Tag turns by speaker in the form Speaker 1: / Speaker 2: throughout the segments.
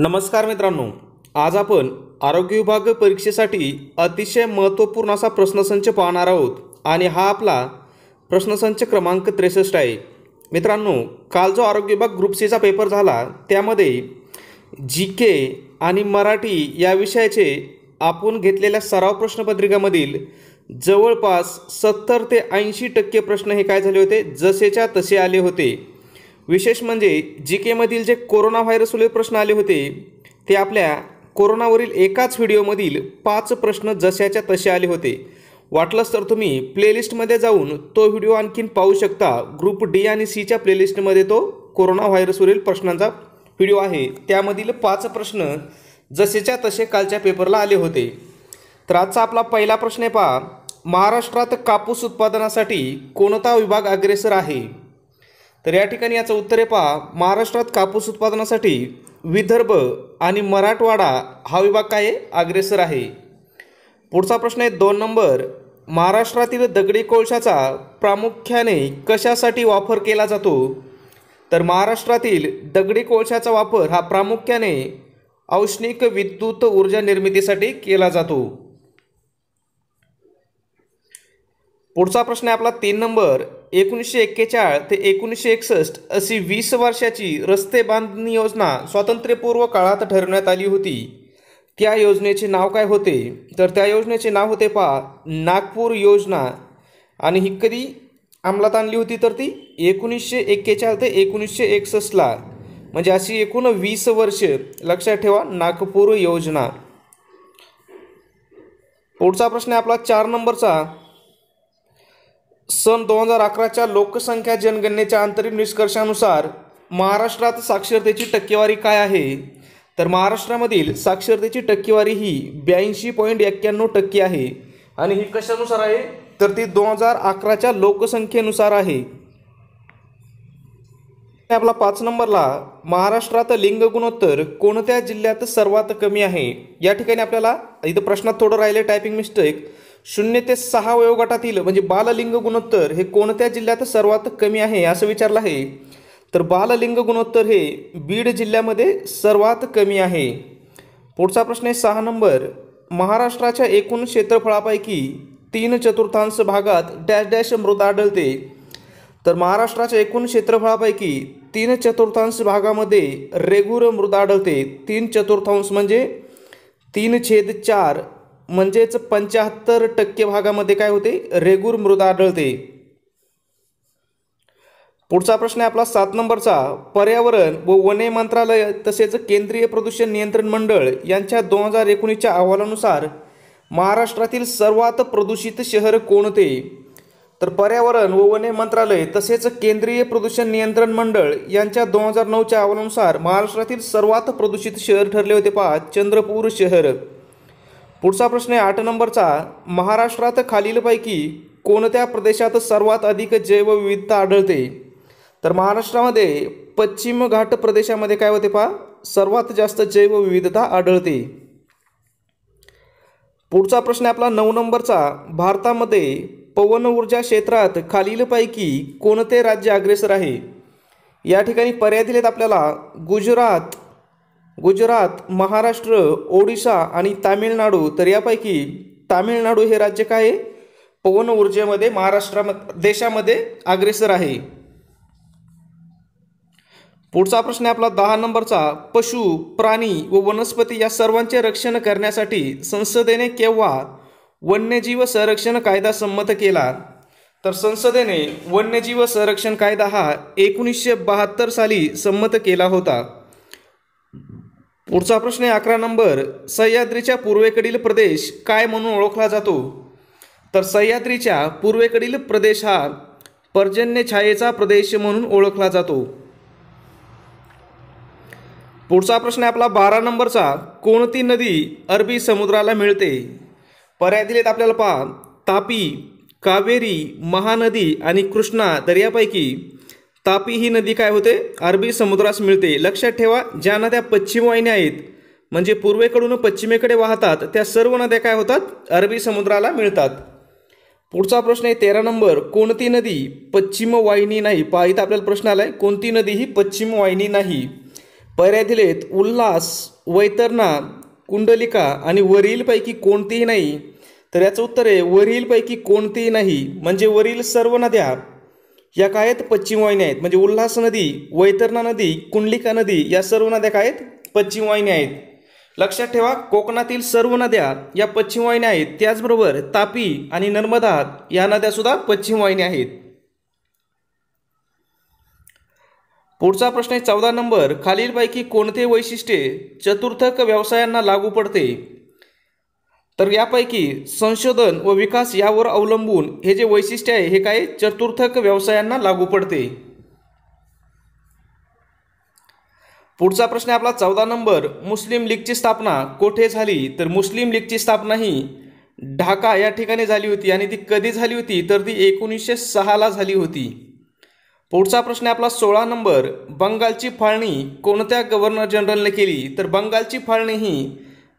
Speaker 1: नमस्कार मित्रांनो आज आपण आरोग्य विभाग परीक्षेसाठी अतिशय महत्त्वपूर्ण असा प्रश्नसंच पाहणार आहोत आणि हा आपला प्रश्नसंच क्रमांक त्रेसष्ट आहे मित्रांनो काल जो आरोग्य विभाग ग्रुप सीचा पेपर झाला त्यामध्ये जी के आणि मराठी या विषयाचे आपण घेतलेल्या सराव प्रश्नपत्रिकामधील जवळपास सत्तर ते ऐंशी टक्के प्रश्न हे काय झाले होते जसेच्या तसे आले होते विशेष म्हणजे जी केमधील जे कोरोना व्हायरसवरील प्रश्न आले होते ते आपल्या कोरोनावरील एकाच व्हिडिओमधील पाच प्रश्न जशाच्या तसे आले होते वाटलंच तर तुम्ही प्लेलिस्टमध्ये जाऊन तो व्हिडिओ आणखीन पाहू शकता ग्रुप डी आणि सीच्या प्लेलिस्टमध्ये तो कोरोना व्हायरसवरील प्रश्नांचा व्हिडिओ आहे त्यामधील पाच प्रश्न जसेच्या तसे कालच्या पेपरला आले होते तर आजचा आपला पहिला प्रश्न आहे पहा महाराष्ट्रात कापूस उत्पादनासाठी कोणता विभाग अग्रेसर आहे तर या ठिकाणी याचं उत्तर आहे पहा महाराष्ट्रात कापूस उत्पादनासाठी विदर्भ आणि मराठवाडा हा विभाग काय अग्रेसर आहे पुढचा प्रश्न आहे दोन नंबर महाराष्ट्रातील दगडी कोळशाचा प्रामुख्याने कशासाठी वापर केला जातो तर महाराष्ट्रातील दगडी कोळशाचा वापर हा प्रामुख्याने औष्णिक विद्युत ऊर्जा निर्मितीसाठी केला जातो पुढचा प्रश्न आहे आपला तीन नंबर एकोणीसशे एक्केचाळ ते एकोणीसशे एकसष्ट अशी वीस वर्षाची रस्ते बांधणी योजना स्वातंत्र्यपूर्व काळात ठरवण्यात आली होती त्या योजनेचे नाव काय होते तर त्या योजनेचे नाव होते पहा नागपूर योजना आणि ही कधी अंमलात आणली होती तर ती एकोणीसशे एक्केचाळ ते एकोणीसशे एकसष्टला म्हणजे अशी एकूण वीस वर्ष लक्षात ठेवा नागपूर योजना पुढचा प्रश्न आहे आपला चार नंबरचा सन दोन हजार अकराच्या लोकसंख्या जनगणनेच्या अंतरिम निष्कर्षानुसार महाराष्ट्रात साक्षरतेची टक्केवारी काय आहे तर महाराष्ट्रामधील साक्षरतेची टक्केवारी ही ब्याऐंशी पॉईंट एक्क्याण्णव टक्के आहे आणि ही कशानुसार आहे तर ती दोन हजार अकराच्या लोकसंख्येनुसार आहे आपला पाच नंबरला महाराष्ट्रात लिंग गुणोत्तर कोणत्या जिल्ह्यात सर्वात कमी आहे या ठिकाणी आपल्याला इथं प्रश्नात थोडं राहिले टायपिंग मिस्टेक शून्य ते सहा वयोगटातील म्हणजे बाललिंग गुणोत्तर हे कोणत्या जिल्ह्यात सर्वात कमी आहे असं विचारलं आहे तर बाललिंग गुणोत्तर हे बीड जिल्ह्यामध्ये सर्वात कमी आहे पुढचा प्रश्न आहे सहा नंबर महाराष्ट्राच्या एकूण क्षेत्रफळापैकी तीन चतुर्थांश भागात डॅश डॅश मृत आढळते तर महाराष्ट्राच्या एकूण क्षेत्रफळापैकी तीन चतुर्थांश भागामध्ये रेगुर मृत आढळते तीन चतुर्थांश म्हणजे तीन छेद चार म्हणजेच पंच्याहत्तर टक्के भागामध्ये काय होते रेगूर मृदा आढळते पुढचा प्रश्न आहे आपला सात नंबरचा पर्यावरण व वने मंत्रालय तसेच केंद्रीय प्रदूषण नियंत्रण मंडळ यांच्या दोन हजार एकोणीसच्या अहवालानुसार महाराष्ट्रातील सर्वात प्रदूषित शहर कोणते तर पर्यावरण व वने मंत्रालय तसेच केंद्रीय प्रदूषण नियंत्रण मंडळ यांच्या दोन हजार नऊच्या अहवालानुसार महाराष्ट्रातील सर्वात प्रदूषित शहर ठरले होते पहा चंद्रपूर शहर पुढचा प्रश्न आहे आठ नंबरचा महाराष्ट्रात खालीलपैकी कोणत्या प्रदेशात सर्वात अधिक जैवविविधता आढळते तर महाराष्ट्रामध्ये पश्चिम घाट प्रदेशामध्ये काय होते पहा सर्वात जास्त जैवविविधता आढळते पुढचा प्रश्न आपला नऊ नंबरचा भारतामध्ये पवन ऊर्जा क्षेत्रात खालीलपैकी कोणते राज्य अग्रेसर आहे या ठिकाणी पर्याय दिलेत आपल्याला गुजरात गुजरात महाराष्ट्र ओडिशा आणि तामिळनाडू तर यापैकी तामिळनाडू हे राज्य काय आहे पवन ऊर्जेमध्ये महाराष्ट्रामध्ये देशामध्ये अग्रेसर आहे पुढचा प्रश्न आहे आपला दहा नंबरचा पशु प्राणी व वनस्पती या सर्वांचे रक्षण करण्यासाठी संसदेने केव्हा वन्यजीव संरक्षण कायदा संमत केला तर संसदेने वन्यजीव संरक्षण कायदा हा एकोणीसशे बहात्तर साली संमत केला होता पुढचा प्रश्न आहे अकरा नंबर सह्याद्रीच्या पूर्वेकडील प्रदेश काय म्हणून ओळखला जातो तर सह्याद्रीच्या पूर्वेकडील प्रदेश हा पर्जन्य छायेचा प्रदेश म्हणून ओळखला जातो पुढचा प्रश्न आहे आपला बारा नंबरचा कोणती नदी अरबी समुद्राला मिळते पर्याय दिलेत आपल्याला पहा तापी कावेरी महानदी आणि कृष्णा दर्यापैकी तापी ही नदी काय होते अरबी समुद्रास मिळते लक्षात ठेवा ज्या नद्या पश्चिम वाहिन्या आहेत म्हणजे पूर्वेकडून पश्चिमेकडे वाहतात त्या सर्व नद्या काय होतात अरबी समुद्राला मिळतात पुढचा प्रश्न आहे तेरा नंबर कोणती नदी पश्चिम वाहिनी नाही पहा इथं आपल्याला प्रश्न आला आहे कोणती नदी ही पश्चिम वाहिनी नाही पर्याय दिलेत उल्हास वैतरणा कुंडलिका आणि वरीलपैकी कोणतीही नाही तर याचं उत्तर आहे वरीलपैकी कोणतीही नाही म्हणजे वरील सर्व नद्या या काय आहेत पश्चिम वाहिन्या आहेत म्हणजे उल्हास नदी वैतरणा नदी कुंडलिका नदी या सर्व नद्या काय आहेत पश्चिम वाहिन्या आहेत लक्षात ठेवा कोकणातील सर्व नद्या या पश्चिम वाहिन्या आहेत त्याचबरोबर तापी आणि नर्मदा या नद्या सुद्धा पश्चिम वाहिन्या आहेत पुढचा प्रश्न आहे चौदा नंबर खालीलपैकी कोणते वैशिष्ट्ये चतुर्थक व्यवसायांना लागू पडते तर यापैकी संशोधन व विकास यावर अवलंबून हे जे वैशिष्ट्य आहे हे काय चतुर्थक व्यवसायांना लागू पडते पुढचा प्रश्न आपला चौदा नंबर मुस्लिम लीगची स्थापना कोठे झाली तर मुस्लिम लीगची स्थापना ही ढाका या ठिकाणी झाली होती आणि ती कधी झाली होती तर ती एकोणीसशे सहाला झाली होती पुढचा प्रश्न आपला सोळा नंबर बंगालची फाळणी कोणत्या गव्हर्नर जनरलने केली तर बंगालची फाळणी ही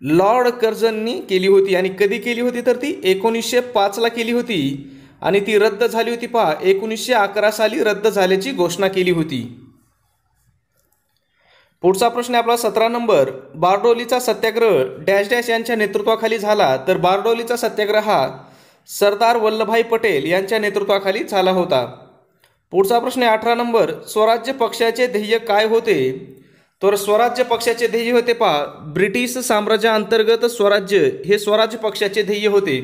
Speaker 1: लॉर्ड कर्जननी केली होती आणि कधी केली होती तर ती एकोणीसशे पाचला केली होती आणि ती रद्द झाली होती पहा एकोणीसशे अकरा साली रद्द झाल्याची घोषणा केली होती पुढचा प्रश्न आपला सतरा नंबर बारडोलीचा सत्याग्रह डॅश डॅश यांच्या नेतृत्वाखाली झाला तर बारडोलीचा सत्याग्रह हा सरदार वल्लभभाई पटेल यांच्या नेतृत्वाखाली झाला होता पुढचा प्रश्न आहे अठरा नंबर स्वराज्य पक्षाचे ध्येय काय होते तर स्वराज्य पक्षाचे ध्येय होते पहा ब्रिटिश साम्राज्याअंतर्गत स्वराज्य हे स्वराज्य पक्षाचे ध्येय होते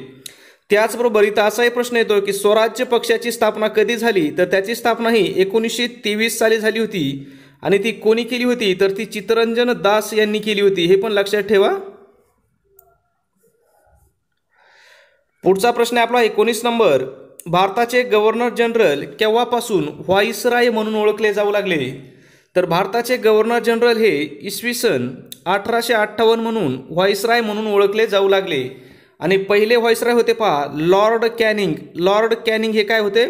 Speaker 1: त्याचबरोबर इथं असाही प्रश्न येतो की स्वराज्य पक्षाची स्थापना कधी झाली तर त्याची स्थापना ही एकोणीसशे तेवीस साली झाली होती आणि ती कोणी केली होती तर ती चित्तरंजन दास यांनी केली होती हे पण लक्षात ठेवा पुढचा प्रश्न आहे आपला एकोणीस नंबर भारताचे गव्हर्नर जनरल केव्हापासून व्हाईसराय म्हणून ओळखले जाऊ लागले तर भारताचे गव्हर्नर जनरल हे इसवी सन अठराशे अठ्ठावन्न म्हणून व्हाईसराय म्हणून ओळखले जाऊ लागले आणि पहिले व्हॉइसराय होते पहा लॉर्ड कॅनिंग लॉर्ड कॅनिंग हे काय होते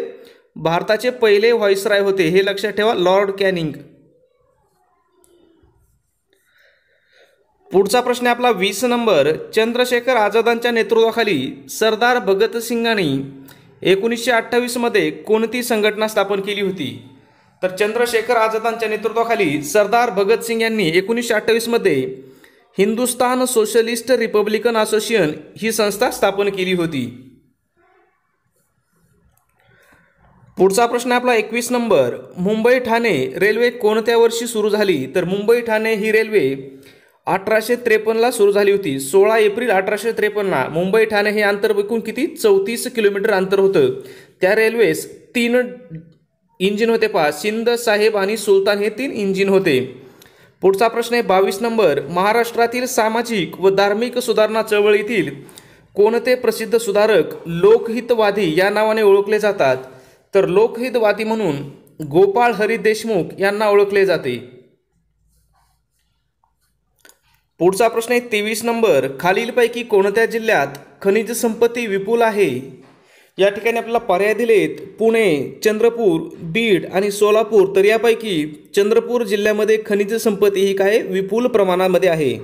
Speaker 1: भारताचे पहिले व्हॉइसराय होते हे लक्षात ठेवा लॉर्ड कॅनिंग पुढचा प्रश्न आपला वीस नंबर चंद्रशेखर आझादांच्या नेतृत्वाखाली सरदार भगतसिंगांनी एकोणीसशे अठ्ठावीसमध्ये कोणती संघटना स्थापन केली होती तर चंद्रशेखर आझादांच्या नेतृत्वाखाली सरदार भगतसिंग यांनी एकोणीसशे अठ्ठावीसमध्ये हिंदुस्तान सोशलिस्ट रिपब्लिकन असोसिएशन ही संस्था स्थापन केली होती पुढचा प्रश्न आपला एकवीस नंबर मुंबई ठाणे रेल्वे कोणत्या वर्षी सुरू झाली तर मुंबई ठाणे ही रेल्वे अठराशे त्रेपन्नला सुरू झाली होती सोळा एप्रिल अठराशे त्रेपन्नला मुंबई ठाणे हे अंतर बघून किती चौतीस किलोमीटर अंतर होतं त्या रेल्वेस तीन इंजिन होते पहा सिंद साहेब आणि सुलतान हे तीन इंजिन होते पुढचा प्रश्न आहे बावीस नंबर महाराष्ट्रातील सामाजिक व धार्मिक सुधारणा चळवळीतील कोणते प्रसिद्ध सुधारक लोकहितवादी या नावाने ओळखले जातात तर लोकहितवादी म्हणून गोपाळ हरी देशमुख यांना ओळखले जाते पुढचा प्रश्न आहे तेवीस नंबर खालीलपैकी कोणत्या जिल्ह्यात खनिज संपत्ती विपुल आहे या ठिकाणी आपल्याला पर्याय दिलेत पुणे चंद्रपूर बीड आणि सोलापूर तर यापैकी चंद्रपूर जिल्ह्यामध्ये खनिज संपत्ती ही काय विपुल प्रमाणामध्ये आहे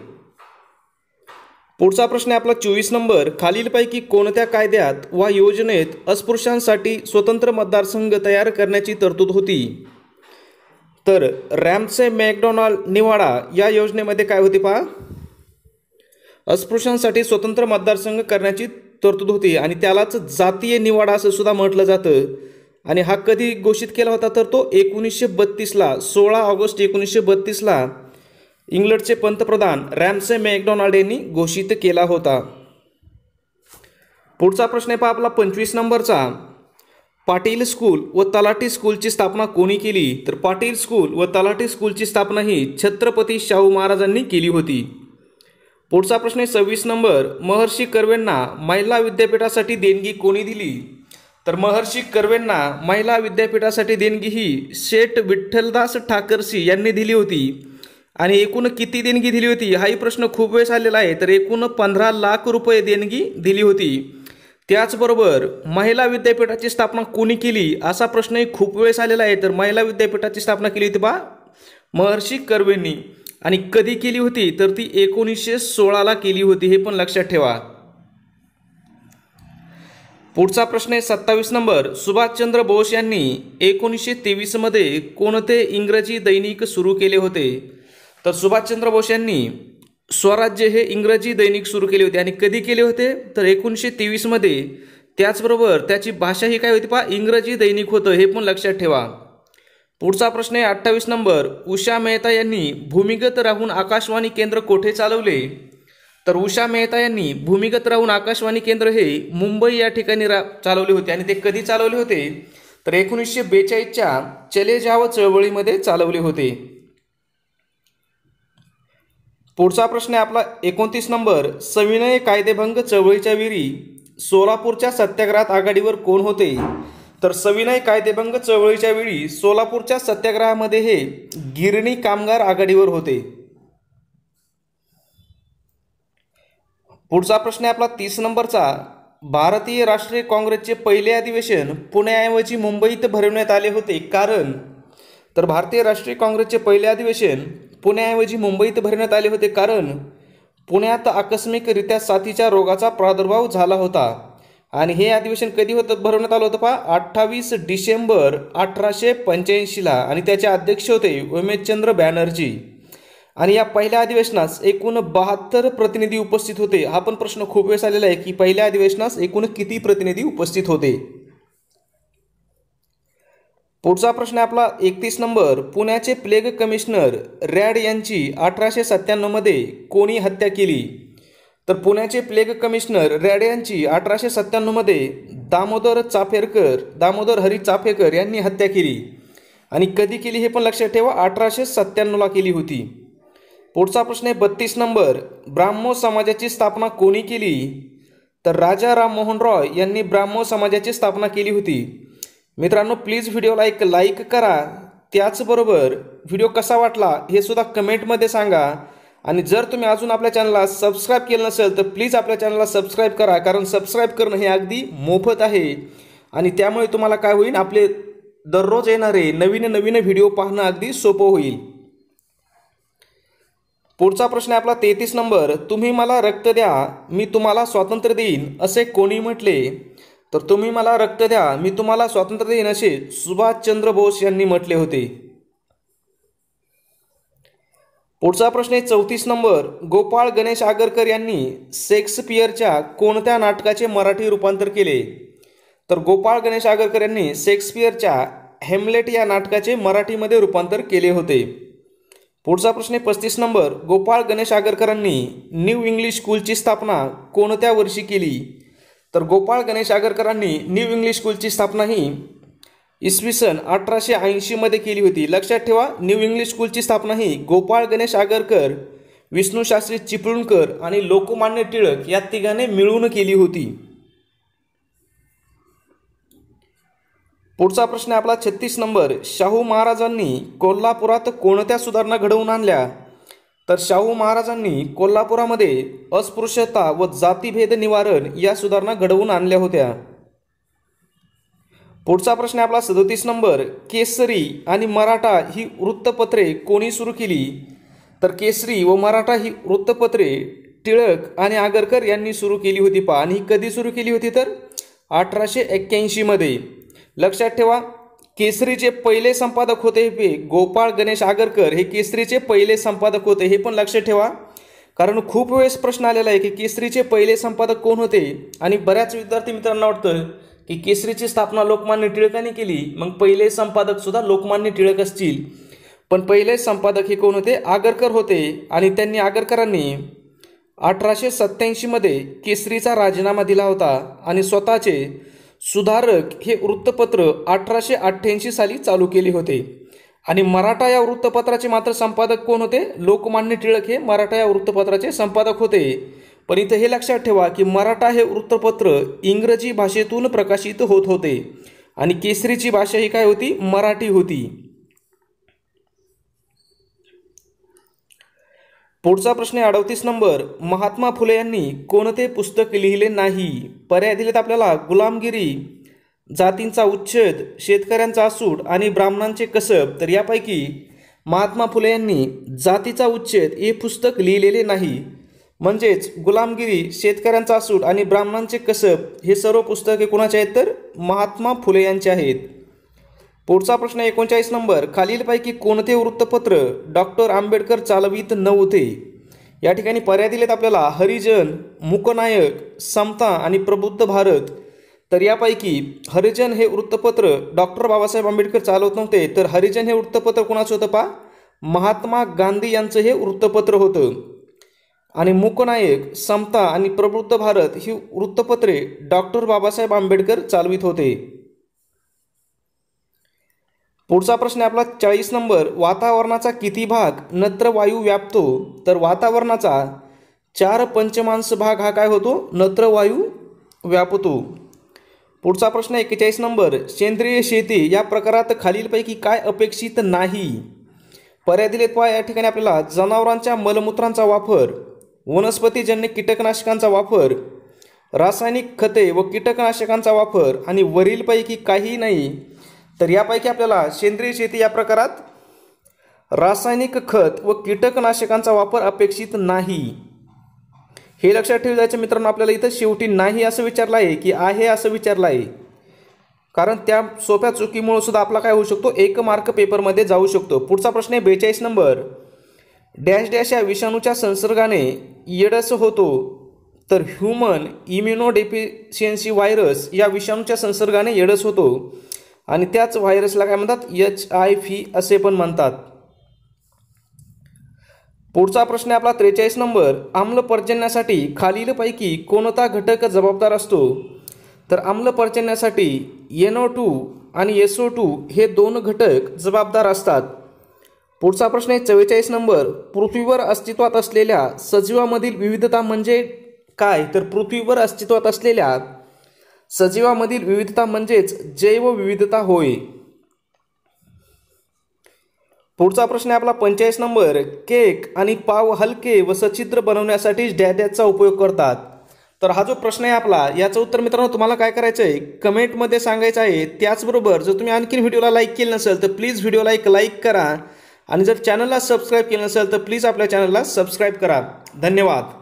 Speaker 1: पुढचा प्रश्न आहे आपला चोवीस नंबर खालीलपैकी कोणत्या कायद्यात वा योजनेत अस्पृश्यांसाठी स्वतंत्र मतदारसंघ तयार करण्याची तरतूद होती तर रॅमसे मॅकडॉनाल्ड निवाडा या योजनेमध्ये काय होती पहा अस्पृश्यांसाठी स्वतंत्र मतदारसंघ करण्याची तरतूद होती आणि त्यालाच जातीय निवाडा असं सुद्धा म्हटलं जातं आणि हा कधी घोषित केला होता तर तो एकोणीसशे बत्तीसला सोळा ऑगस्ट एकोणीसशे बत्तीसला इंग्लंडचे पंतप्रधान रॅमसे मॅकडॉनाल्ड यांनी घोषित केला होता पुढचा प्रश्न आहे पहा आपला पंचवीस नंबरचा पाटील स्कूल व तलाठी स्कूलची स्थापना कोणी केली तर पाटील स्कूल व तलाठी स्कूलची स्थापना ही छत्रपती शाहू महाराजांनी केली होती पुढचा प्रश्न आहे सव्वीस नंबर महर्षी कर्वेंना महिला विद्यापीठासाठी देणगी कोणी दिली तर महर्षी कर्वेंना महिला विद्यापीठासाठी देणगी ही शेठ विठ्ठलदास ठाकरसी यांनी दिली होती आणि एकूण किती देणगी दिली होती हाही प्रश्न खूप वेळेस आलेला आहे तर एकूण पंधरा लाख रुपये देणगी दिली होती त्याचबरोबर महिला विद्यापीठाची स्थापना कोणी केली असा प्रश्नही खूप वेळेस आलेला आहे तर महिला विद्यापीठाची स्थापना केली होती बा महर्षी कर्वेंनी आणि कधी केली होती तर ती एकोणीसशे सोळाला केली होती हे पण लक्षात ठेवा पुढचा प्रश्न आहे सत्तावीस नंबर सुभाषचंद्र बोस यांनी एकोणीसशे तेवीसमध्ये कोणते इंग्रजी दैनिक सुरू केले होते तर सुभाषचंद्र बोस यांनी स्वराज्य हे इंग्रजी दैनिक सुरू केले होते आणि कधी केले होते तर एकोणीसशे तेवीसमध्ये त्याचबरोबर त्याची भाषा ही काय होती पहा इंग्रजी दैनिक होतं हे पण लक्षात ठेवा पुढचा प्रश्न आहे अठ्ठावीस नंबर उषा मेहता यांनी भूमिगत राहून आकाशवाणी केंद्र कोठे चालवले तर उषा मेहता यांनी भूमिगत राहून आकाशवाणी केंद्र हे मुंबई या ठिकाणी रा चालवले होते आणि ते कधी चालवले होते तर एकोणीसशे बेचाळीसच्या चले जाव चळवळीमध्ये चालवले होते पुढचा प्रश्न आहे आपला एकोणतीस नंबर सविनय कायदेभंग चळवळीच्या विरी सोलापूरच्या सत्याग्रहात आघाडीवर कोण होते तर सविनय कायदेभंग चळवळीच्या वेळी सोलापूरच्या सत्याग्रहामध्ये हे गिरणी कामगार आघाडीवर होते पुढचा प्रश्न आहे आपला तीस नंबरचा भारतीय राष्ट्रीय काँग्रेसचे पहिले अधिवेशन पुण्याऐवजी मुंबईत भरवण्यात आले होते कारण तर भारतीय राष्ट्रीय काँग्रेसचे पहिले अधिवेशन पुण्याऐवजी मुंबईत भरण्यात आले होते कारण पुण्यात आकस्मिकरित्या साथीच्या रोगाचा प्रादुर्भाव झाला होता आणि हे अधिवेशन कधी होतं भरवण्यात आलं होतं पहा अठ्ठावीस डिसेंबर अठराशे पंच्याऐंशीला आणि त्याचे अध्यक्ष होते उमेशचंद्र बॅनर्जी आणि या पहिल्या अधिवेशनास एकूण बहात्तर प्रतिनिधी उपस्थित होते हा पण प्रश्न खूप वेळेस आलेला आहे की पहिल्या अधिवेशनास एकूण किती प्रतिनिधी उपस्थित होते पुढचा प्रश्न आहे आपला एकतीस नंबर पुण्याचे प्लेग कमिशनर रॅड यांची अठराशे सत्त्याण्णवमध्ये कोणी हत्या केली तर पुण्याचे प्लेग कमिशनर रॅडे यांची अठराशे सत्त्याण्णवमध्ये दामोदर चाफेरकर दामोदर हरी चाफेकर यांनी हत्या केली आणि कधी केली हे पण लक्षात ठेवा अठराशे सत्त्याण्णवला केली होती पुढचा प्रश्न आहे बत्तीस नंबर ब्राह्मो समाजाची स्थापना कोणी केली तर राजा राम मोहन रॉय यांनी ब्राह्मो समाजाची स्थापना केली होती मित्रांनो प्लीज व्हिडिओला एक लाईक करा त्याचबरोबर व्हिडिओ कसा वाटला हे सुद्धा कमेंटमध्ये सांगा आणि जर तुम्ही अजून आपल्या चॅनलला सबस्क्राईब केलं नसेल तर प्लीज आपल्या चॅनलला सबस्क्राईब करा कारण सबस्क्राईब करणं हे अगदी मोफत आहे आणि त्यामुळे तुम्हाला काय होईल आपले दररोज येणारे नवीन नवीन व्हिडिओ पाहणं अगदी सोपं होईल पुढचा प्रश्न आहे आपला तेहतीस नंबर तुम्ही मला रक्त द्या मी तुम्हाला स्वातंत्र्य देईन असे कोणी म्हटले तर तुम्ही मला रक्त द्या मी तुम्हाला स्वातंत्र्य देईन असे सुभाषचंद्र बोस यांनी म्हटले होते पुढचा प्रश्न आहे चौतीस नंबर गोपाळ गणेश आगरकर यांनी शेक्सपियरच्या कोणत्या नाटकाचे मराठी रूपांतर केले तर गोपाळ गणेश आगरकर यांनी शेक्सपियरच्या हेमलेट या नाटकाचे मराठीमध्ये रूपांतर केले होते पुढचा प्रश्न आहे पस्तीस नंबर गोपाळ गणेश आगरकरांनी न्यू इंग्लिश स्कूलची स्थापना कोणत्या वर्षी केली तर गोपाळ गणेश आगरकरांनी न्यू इंग्लिश स्कूलची स्थापना ही इसवी सन अठराशे ऐंशीमध्ये केली होती लक्षात ठेवा न्यू इंग्लिश स्कूलची स्थापना ही गोपाळ गणेश आगरकर विष्णू शास्त्री चिपळूणकर आणि लोकमान्य टिळक या तिघांनी मिळून केली होती पुढचा प्रश्न आपला छत्तीस नंबर शाहू महाराजांनी कोल्हापुरात कोणत्या सुधारणा घडवून आणल्या तर शाहू महाराजांनी कोल्हापुरामध्ये अस्पृश्यता व जातीभेद निवारण या सुधारणा घडवून आणल्या होत्या पुढचा प्रश्न आहे आपला सदतीस नंबर केसरी आणि मराठा ही वृत्तपत्रे कोणी सुरू केली तर केसरी व मराठा ही वृत्तपत्रे टिळक आणि आगरकर यांनी सुरू केली होती पा आणि ही कधी सुरू केली होती तर अठराशे एक्क्याऐंशीमध्ये लक्षात ठेवा केसरीचे पहिले संपादक होते हे गोपाळ गणेश आगरकर हे केसरीचे पहिले संपादक होते हे पण लक्षात ठेवा कारण खूप वेळेस प्रश्न आलेला आहे की केसरीचे पहिले संपादक कोण होते आणि बऱ्याच विद्यार्थी मित्रांना वाटतं की केसरीची स्थापना लोकमान्य टिळकांनी केली मग पहिले संपादक सुद्धा लोकमान्य टिळक असतील पण पहिले संपादक हे कोण होते आगरकर होते आणि त्यांनी आगरकरांनी अठराशे सत्याऐंशीमध्ये केसरीचा राजीनामा दिला होता आणि स्वतःचे सुधारक हे वृत्तपत्र अठराशे अठ्ठ्याऐंशी साली चालू केले होते आणि मराठा या वृत्तपत्राचे मात्र संपादक कोण होते लोकमान्य टिळक हे मराठा या वृत्तपत्राचे संपादक होते पण इथं हे लक्षात ठेवा की मराठा हे वृत्तपत्र इंग्रजी भाषेतून प्रकाशित होत होते आणि केसरीची भाषा ही काय होती मराठी होती पुढचा प्रश्न आहे अडतीस नंबर महात्मा फुले यांनी कोणते पुस्तक लिहिले नाही पर्याय दिलेत आपल्याला गुलामगिरी जातींचा उच्छेद शेतकऱ्यांचा असूड आणि ब्राह्मणांचे कसब तर यापैकी महात्मा फुले यांनी जातीचा उच्छेद हे पुस्तक लिहिलेले नाही म्हणजेच गुलामगिरी शेतकऱ्यांचा सूट आणि ब्राह्मणांचे कसब हे सर्व पुस्तके कोणाचे आहेत तर महात्मा फुले यांचे आहेत पुढचा प्रश्न एकोणचाळीस नंबर खालीलपैकी कोणते वृत्तपत्र डॉक्टर आंबेडकर चालवित नव्हते या ठिकाणी पर्याय दिलेत आपल्याला हरिजन मुकनायक समता आणि प्रबुद्ध भारत तर यापैकी हरिजन हे वृत्तपत्र डॉक्टर बाबासाहेब आंबेडकर चालवत नव्हते तर हरिजन हे वृत्तपत्र कोणाचं होतं पा महात्मा गांधी यांचं हे वृत्तपत्र होतं आणि मुकनायक समता आणि प्रबुद्ध भारत ही वृत्तपत्रे डॉक्टर बाबासाहेब आंबेडकर चालवित होते पुढचा प्रश्न आपला चाळीस नंबर वातावरणाचा किती भाग नत्र वायू व्यापतो तर वातावरणाचा चार पंचमांश भाग हा काय होतो नत्र वायू व्यापतो पुढचा प्रश्न एक्केचाळीस नंबर सेंद्रिय शेती या प्रकारात खालीलपैकी काय अपेक्षित नाही पर्याय दिलेत पहा या ठिकाणी आपल्याला जनावरांच्या मलमूत्रांचा वापर वनस्पतीजन्य कीटकनाशकांचा वापर रासायनिक खते व कीटकनाशकांचा वापर आणि वरीलपैकी काही नाही तर यापैकी आपल्याला सेंद्रिय शेती या प्रकारात रासायनिक खत व कीटकनाशकांचा वापर अपेक्षित नाही हे लक्षात जायचं मित्रांनो आपल्याला इथं शेवटी नाही असं विचारलं आहे की आहे असं विचारलं आहे कारण त्या सोप्या चुकीमुळे सुद्धा आपला काय होऊ शकतो एक मार्क पेपरमध्ये जाऊ शकतो पुढचा प्रश्न आहे बेचाळीस नंबर डॅश डॅश या विषाणूच्या संसर्गाने येडस होतो तर ह्युमन इम्युनोडेफिशियन्सी व्हायरस या विषाणूच्या संसर्गाने येडस होतो आणि त्याच व्हायरसला काय म्हणतात एच आय फी असे पण म्हणतात पुढचा प्रश्न आपला त्रेचाळीस नंबर पर्जन्यासाठी खालीलपैकी कोणता घटक जबाबदार असतो तर पर्जन्यासाठी एनओ टू आणि एसओ टू हे दोन घटक जबाबदार असतात पुढचा प्रश्न आहे चव्वेचाळीस नंबर पृथ्वीवर अस्तित्वात असलेल्या सजीवामधील विविधता म्हणजे काय तर पृथ्वीवर अस्तित्वात असलेल्या सजीवामधील विविधता म्हणजेच जैवविविधता होय पुढचा प्रश्न आहे आपला पंचेचाळीस नंबर केक आणि पाव हलके व सचित्र बनवण्यासाठी डॅडॅचा उपयोग करतात तर हा जो प्रश्न आहे आपला याचं उत्तर मित्रांनो तुम्हाला काय करायचं आहे कमेंटमध्ये सांगायचं आहे त्याचबरोबर जर तुम्ही आणखीन व्हिडिओला लाईक केलं नसेल तर प्लीज व्हिडिओला एक लाईक करा आणि जर चॅनलला सबस्क्राईब केलं नसेल तर प्लीज आपल्या चॅनलला सबस्क्राईब करा धन्यवाद